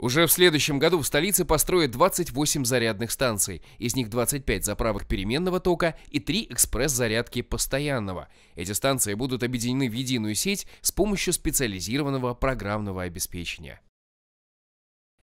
Уже в следующем году в столице построят 28 зарядных станций, из них 25 заправок переменного тока и 3 экспресс-зарядки постоянного. Эти станции будут объединены в единую сеть с помощью специализированного программного обеспечения.